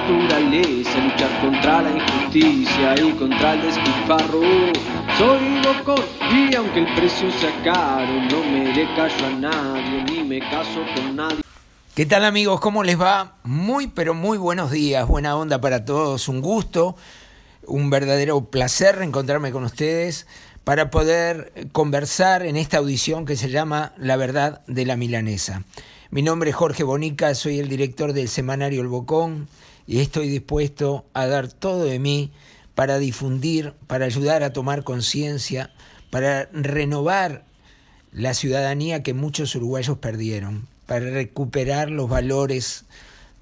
naturaleza, luchar contra la injusticia el Soy y aunque el precio sea no me a nadie ni me caso con nadie. ¿Qué tal amigos? ¿Cómo les va? Muy pero muy buenos días, buena onda para todos, un gusto, un verdadero placer encontrarme con ustedes para poder conversar en esta audición que se llama La verdad de la milanesa. Mi nombre es Jorge Bonica, soy el director del semanario El Bocón y estoy dispuesto a dar todo de mí para difundir, para ayudar a tomar conciencia, para renovar la ciudadanía que muchos uruguayos perdieron, para recuperar los valores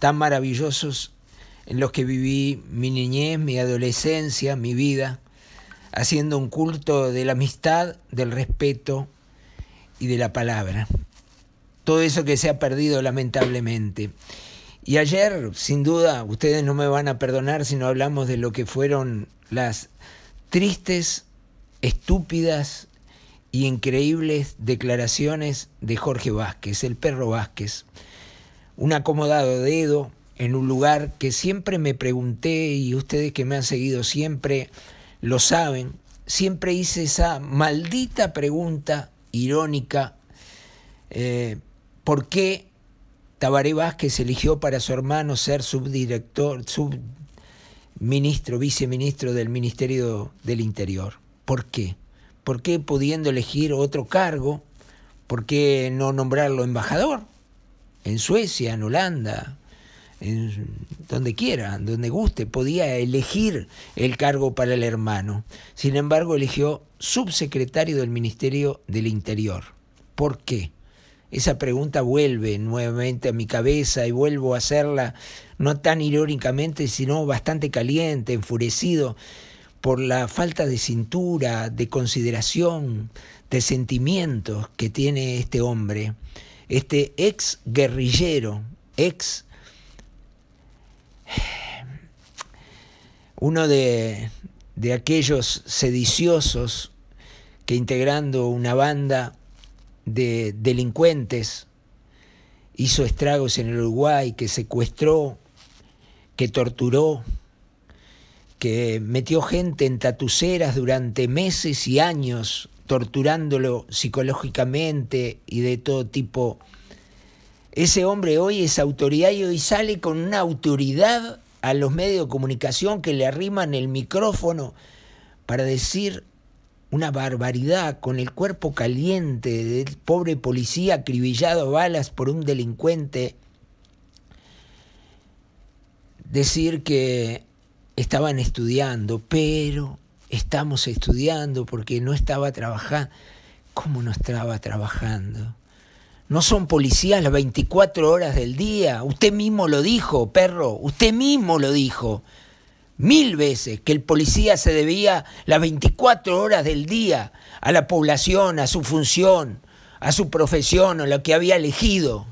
tan maravillosos en los que viví mi niñez, mi adolescencia, mi vida, haciendo un culto de la amistad, del respeto y de la palabra todo eso que se ha perdido lamentablemente. Y ayer, sin duda, ustedes no me van a perdonar si no hablamos de lo que fueron las tristes, estúpidas y increíbles declaraciones de Jorge Vázquez, el perro Vázquez. Un acomodado dedo en un lugar que siempre me pregunté y ustedes que me han seguido siempre lo saben, siempre hice esa maldita pregunta irónica. Eh, por qué Tabaré Vázquez eligió para su hermano ser subdirector, subministro, viceministro del Ministerio del Interior. ¿Por qué? ¿Por qué pudiendo elegir otro cargo? ¿Por qué no nombrarlo embajador? En Suecia, en Holanda, en donde quiera, donde guste, podía elegir el cargo para el hermano. Sin embargo, eligió subsecretario del Ministerio del Interior. ¿Por qué? esa pregunta vuelve nuevamente a mi cabeza y vuelvo a hacerla no tan irónicamente, sino bastante caliente, enfurecido por la falta de cintura, de consideración, de sentimientos que tiene este hombre, este ex guerrillero, ex uno de, de aquellos sediciosos que integrando una banda de delincuentes, hizo estragos en el Uruguay, que secuestró, que torturó, que metió gente en tatuceras durante meses y años, torturándolo psicológicamente y de todo tipo. Ese hombre hoy es autoridad y hoy sale con una autoridad a los medios de comunicación que le arriman el micrófono para decir una barbaridad con el cuerpo caliente del pobre policía acribillado a balas por un delincuente, decir que estaban estudiando, pero estamos estudiando porque no estaba trabajando. ¿Cómo no estaba trabajando? No son policías las 24 horas del día. Usted mismo lo dijo, perro, usted mismo lo dijo mil veces que el policía se debía las 24 horas del día a la población, a su función, a su profesión o lo que había elegido.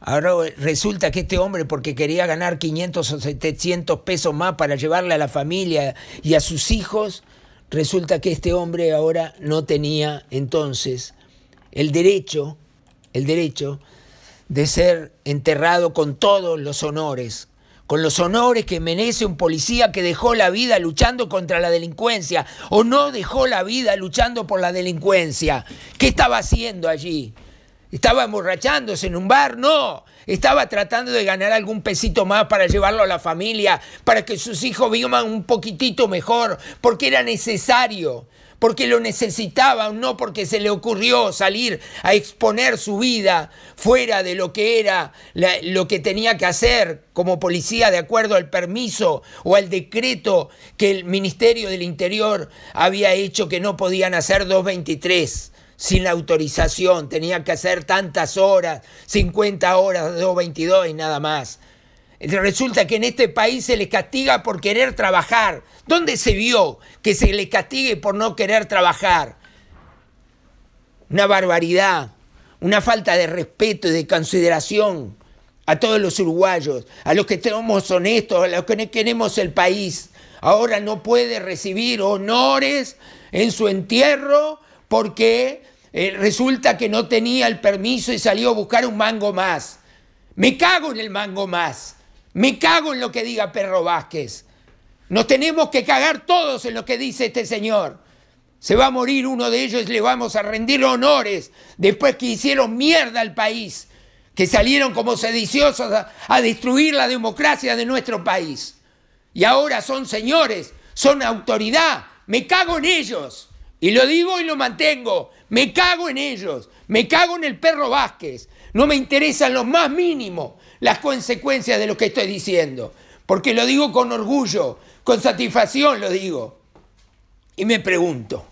Ahora resulta que este hombre, porque quería ganar 500 o 700 pesos más para llevarle a la familia y a sus hijos, resulta que este hombre ahora no tenía entonces el derecho, el derecho de ser enterrado con todos los honores con los honores que merece un policía que dejó la vida luchando contra la delincuencia o no dejó la vida luchando por la delincuencia. ¿Qué estaba haciendo allí? ¿Estaba emborrachándose en un bar? No. Estaba tratando de ganar algún pesito más para llevarlo a la familia, para que sus hijos vivan un poquitito mejor, porque era necesario porque lo necesitaba no porque se le ocurrió salir a exponer su vida fuera de lo que era lo que tenía que hacer como policía de acuerdo al permiso o al decreto que el Ministerio del Interior había hecho que no podían hacer 223 sin la autorización, tenía que hacer tantas horas, 50 horas, 222 y nada más. Resulta que en este país se les castiga por querer trabajar. ¿Dónde se vio que se les castigue por no querer trabajar? Una barbaridad, una falta de respeto y de consideración a todos los uruguayos, a los que somos honestos, a los que queremos el país. Ahora no puede recibir honores en su entierro porque eh, resulta que no tenía el permiso y salió a buscar un mango más. Me cago en el mango más. Me cago en lo que diga Perro Vázquez. Nos tenemos que cagar todos en lo que dice este señor. Se va a morir uno de ellos, y le vamos a rendir honores después que hicieron mierda al país, que salieron como sediciosos a, a destruir la democracia de nuestro país. Y ahora son señores, son autoridad. Me cago en ellos. Y lo digo y lo mantengo. Me cago en ellos. Me cago en el perro Vázquez. No me interesan los más mínimos las consecuencias de lo que estoy diciendo, porque lo digo con orgullo, con satisfacción lo digo. Y me pregunto,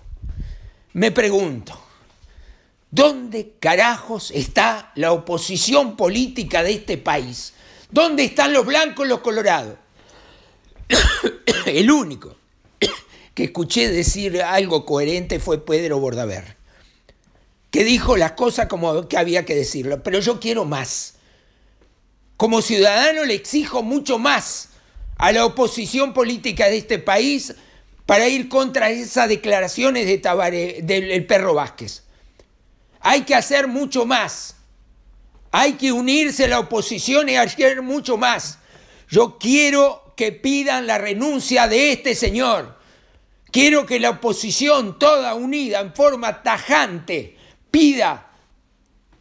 me pregunto, ¿dónde carajos está la oposición política de este país? ¿Dónde están los blancos, los colorados? El único que escuché decir algo coherente fue Pedro Bordaber, que dijo las cosas como que había que decirlo, pero yo quiero más. Como ciudadano le exijo mucho más a la oposición política de este país para ir contra esas declaraciones de del, perro Vázquez. Hay que hacer mucho más. Hay que unirse a la oposición y hacer mucho más. Yo quiero que pidan la renuncia de este señor. Quiero que la oposición, toda unida, en forma tajante, pida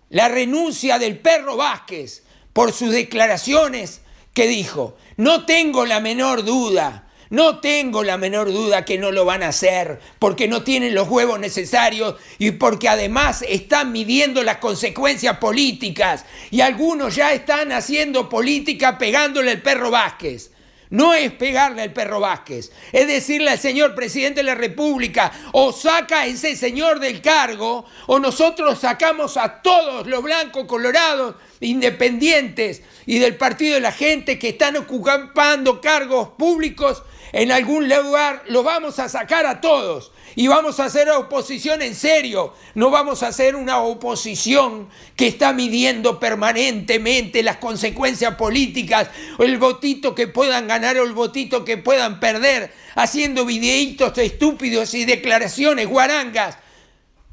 la renuncia del perro Vázquez por sus declaraciones que dijo, no tengo la menor duda, no tengo la menor duda que no lo van a hacer, porque no tienen los huevos necesarios y porque además están midiendo las consecuencias políticas y algunos ya están haciendo política pegándole al perro Vázquez no es pegarle al perro Vázquez, es decirle al señor presidente de la República, o saca a ese señor del cargo, o nosotros sacamos a todos los blancos, colorados, independientes y del Partido de la Gente que están ocupando cargos públicos en algún lugar lo vamos a sacar a todos y vamos a hacer oposición en serio. No vamos a hacer una oposición que está midiendo permanentemente las consecuencias políticas, el votito que puedan ganar o el votito que puedan perder, haciendo videitos estúpidos y declaraciones guarangas.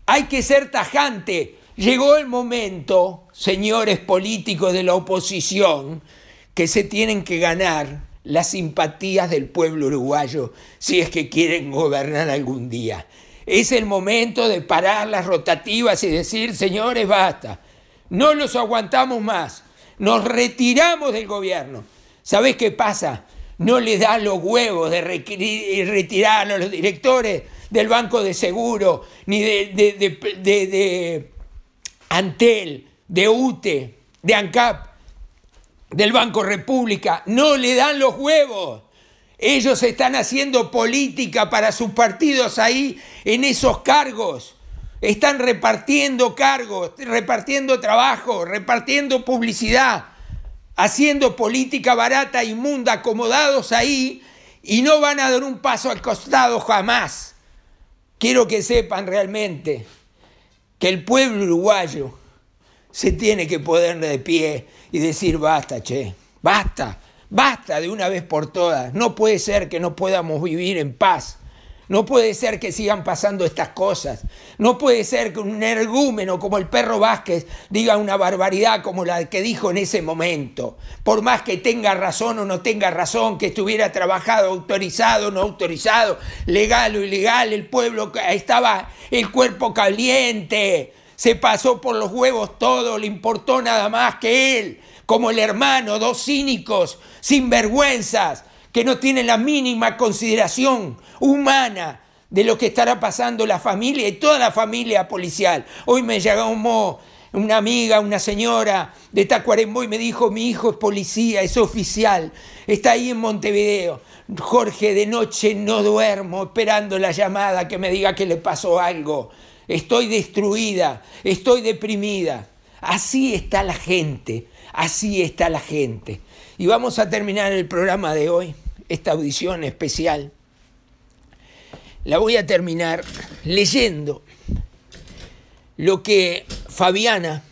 Hay que ser tajante. Llegó el momento, señores políticos de la oposición, que se tienen que ganar las simpatías del pueblo uruguayo si es que quieren gobernar algún día. Es el momento de parar las rotativas y decir, señores, basta, no los aguantamos más, nos retiramos del gobierno. ¿sabes qué pasa? No les da los huevos de retirar a los directores del Banco de Seguro, ni de, de Antel, de UTE, de ANCAP del Banco República, no le dan los huevos. Ellos están haciendo política para sus partidos ahí en esos cargos. Están repartiendo cargos, repartiendo trabajo, repartiendo publicidad, haciendo política barata, inmunda, acomodados ahí y no van a dar un paso al costado jamás. Quiero que sepan realmente que el pueblo uruguayo se tiene que poner de pie y decir basta, che, basta, basta de una vez por todas. No puede ser que no podamos vivir en paz. No puede ser que sigan pasando estas cosas. No puede ser que un ergúmeno como el perro Vázquez diga una barbaridad como la que dijo en ese momento. Por más que tenga razón o no tenga razón, que estuviera trabajado, autorizado o no autorizado, legal o ilegal, el pueblo estaba el cuerpo caliente se pasó por los huevos todo, le importó nada más que él, como el hermano, dos cínicos, sinvergüenzas, que no tienen la mínima consideración humana de lo que estará pasando la familia y toda la familia policial. Hoy me llegó una amiga, una señora de Tacuarembó y me dijo, mi hijo es policía, es oficial, está ahí en Montevideo. Jorge, de noche no duermo esperando la llamada que me diga que le pasó algo estoy destruida, estoy deprimida. Así está la gente, así está la gente. Y vamos a terminar el programa de hoy, esta audición especial. La voy a terminar leyendo lo que Fabiana,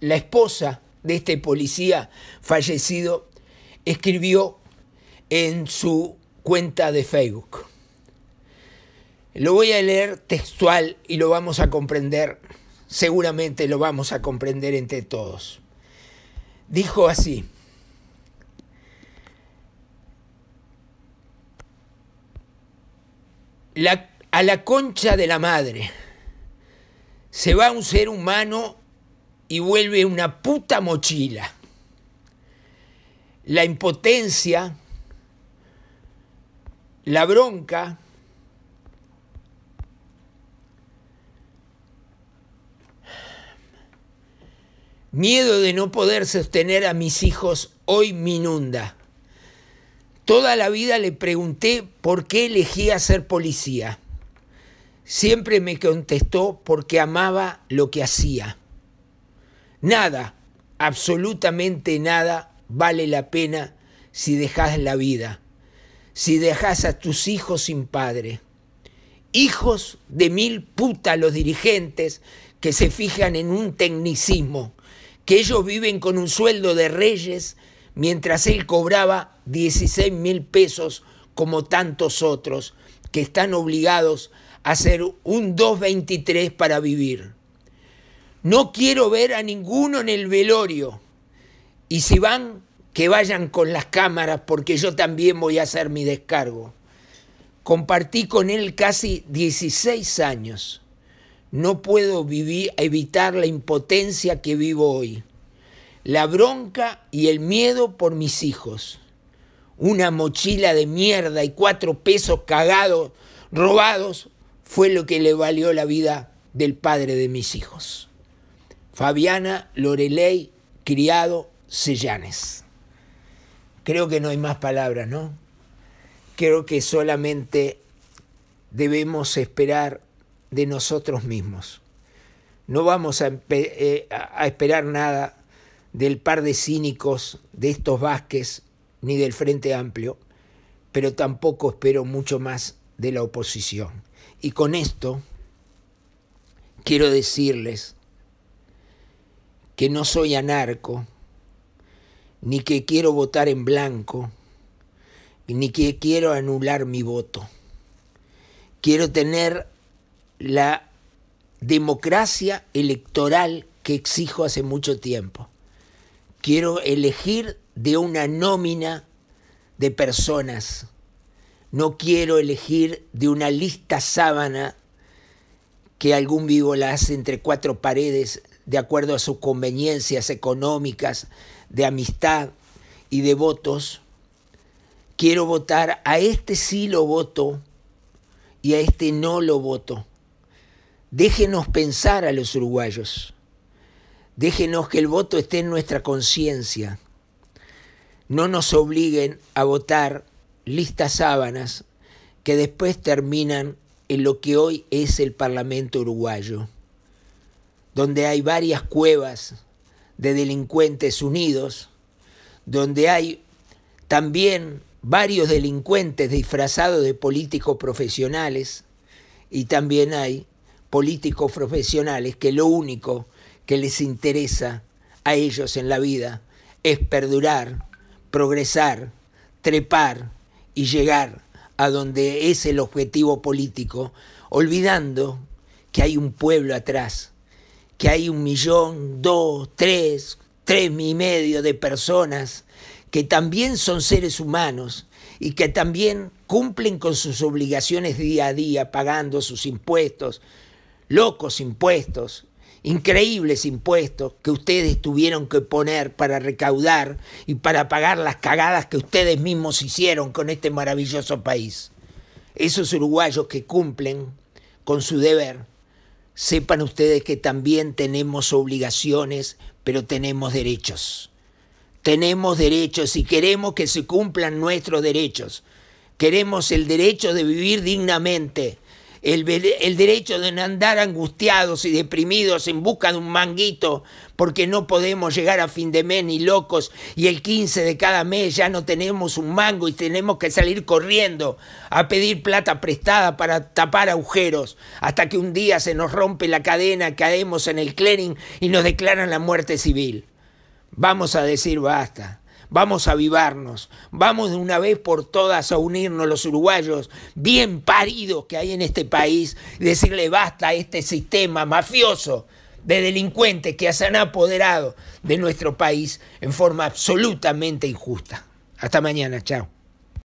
la esposa de este policía fallecido, escribió en su cuenta de Facebook. Lo voy a leer textual y lo vamos a comprender, seguramente lo vamos a comprender entre todos. Dijo así, a la concha de la madre se va un ser humano y vuelve una puta mochila. La impotencia, la bronca, Miedo de no poder sostener a mis hijos hoy me inunda. Toda la vida le pregunté por qué elegía ser policía. Siempre me contestó porque amaba lo que hacía. Nada, absolutamente nada vale la pena si dejas la vida, si dejas a tus hijos sin padre. Hijos de mil putas los dirigentes que se fijan en un tecnicismo que ellos viven con un sueldo de reyes, mientras él cobraba 16 mil pesos como tantos otros que están obligados a hacer un 2.23 para vivir. No quiero ver a ninguno en el velorio. Y si van, que vayan con las cámaras porque yo también voy a hacer mi descargo. Compartí con él casi 16 años. No puedo vivir, evitar la impotencia que vivo hoy, la bronca y el miedo por mis hijos. Una mochila de mierda y cuatro pesos cagados, robados, fue lo que le valió la vida del padre de mis hijos. Fabiana Loreley, criado Sellanes. Creo que no hay más palabras, ¿no? Creo que solamente debemos esperar de nosotros mismos. No vamos eh, a, esperar nada del par de cínicos, de estos Vázquez, ni del Frente Amplio, pero tampoco espero mucho más de la oposición. Y con esto quiero decirles que no soy anarco, ni que quiero votar en blanco, ni que quiero anular mi voto. Quiero tener la democracia electoral que exijo hace mucho tiempo. Quiero elegir de una nómina de personas. No quiero elegir de una lista sábana que algún vivo la hace entre cuatro paredes de acuerdo a sus conveniencias económicas, de amistad y de votos. Quiero votar a este sí lo voto y a este no lo voto. Déjenos pensar a los uruguayos. Déjenos que el voto esté en nuestra conciencia. No nos obliguen a votar listas sábanas que después terminan en lo que hoy es el Parlamento uruguayo, donde hay varias cuevas de delincuentes unidos, donde hay también varios delincuentes disfrazados de políticos profesionales y también hay políticos profesionales que lo único que les interesa a ellos en la vida es perdurar, progresar, trepar y llegar a donde es el objetivo político, olvidando que hay un pueblo atrás, que hay un millón, dos, tres, tres y medio de personas que también son seres humanos y que también cumplen con sus obligaciones día a día, pagando sus impuestos, locos impuestos, increíbles impuestos que ustedes tuvieron que poner para recaudar y para pagar las cagadas que ustedes mismos hicieron con este maravilloso país. Esos uruguayos que cumplen con su deber, sepan ustedes que también tenemos obligaciones, pero tenemos derechos. Tenemos derechos y queremos que se cumplan nuestros derechos. Queremos el derecho de vivir dignamente el, derecho de andar angustiados y deprimidos en busca de un manguito porque no podemos llegar a fin de mes ni locos y el 15 de cada mes ya no tenemos un mango y tenemos que salir corriendo a pedir plata prestada para tapar agujeros hasta que un día se nos rompe la cadena, caemos en el clearing y nos declaran la muerte civil. Vamos a decir basta. Vamos a avivarnos, vamos de una vez por todas a unirnos los uruguayos bien paridos que hay en este país, decirle basta a este sistema mafioso de delincuentes que se han apoderado de nuestro país en forma absolutamente injusta. Hasta mañana, chao.